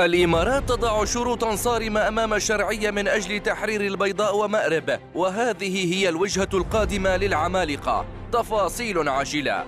الإمارات تضع شروطا صارمة أمام الشرعية من أجل تحرير البيضاء ومأرب وهذه هي الوجهة القادمة للعمالقة تفاصيل عاجله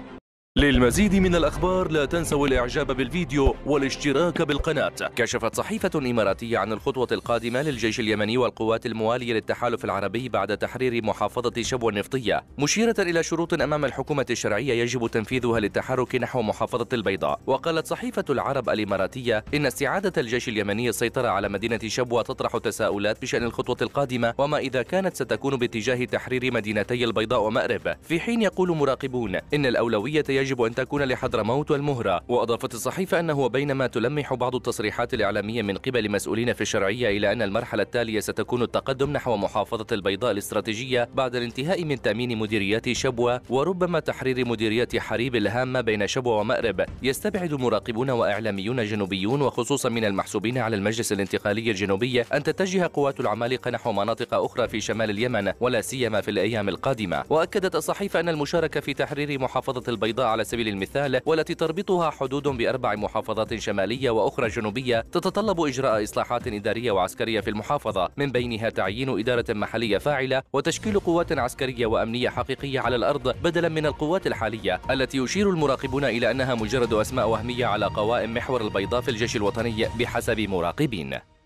للمزيد من الأخبار لا تنسوا الإعجاب بالفيديو والاشتراك بالقناة كشفت صحيفة إماراتية عن الخطوة القادمة للجيش اليمني والقوات الموالية للتحالف العربي بعد تحرير محافظة شبوة النفطية مشيرة إلى شروط أمام الحكومة الشرعية يجب تنفيذها للتحرك نحو محافظة البيضاء وقالت صحيفة العرب الإماراتية إن استعادة الجيش اليمني السيطرة على مدينة شبوة تطرح تساؤلات بشأن الخطوة القادمة وما إذا كانت ستكون باتجاه تحرير مدينتي البيضاء ومأرب في حين يقول مراقبون إن الأولوية يجب يجب أن تكون لحضرموت والمهرة وأضافت الصحيفة أنه بينما تلمح بعض التصريحات الإعلامية من قبل مسؤولين في الشرعية إلى أن المرحلة التالية ستكون التقدم نحو محافظة البيضاء الاستراتيجية بعد الانتهاء من تأمين مديريات شبوة وربما تحرير مديريات حريب الهامة بين شبوة ومأرب يستبعد مراقبون وإعلاميون جنوبيون وخصوصا من المحسوبين على المجلس الانتقالي الجنوبي أن تتجه قوات العمالقة نحو مناطق أخرى في شمال اليمن ولا سيما في الأيام القادمة وأكدت الصحيفة أن المشاركة في تحرير محافظة البيضاء على سبيل المثال والتي تربطها حدود بأربع محافظات شمالية وأخرى جنوبية تتطلب إجراء إصلاحات إدارية وعسكرية في المحافظة من بينها تعيين إدارة محلية فاعلة وتشكيل قوات عسكرية وأمنية حقيقية على الأرض بدلا من القوات الحالية التي يشير المراقبون إلى أنها مجرد أسماء وهمية على قوائم محور البيضاء في الجيش الوطني بحسب مراقبين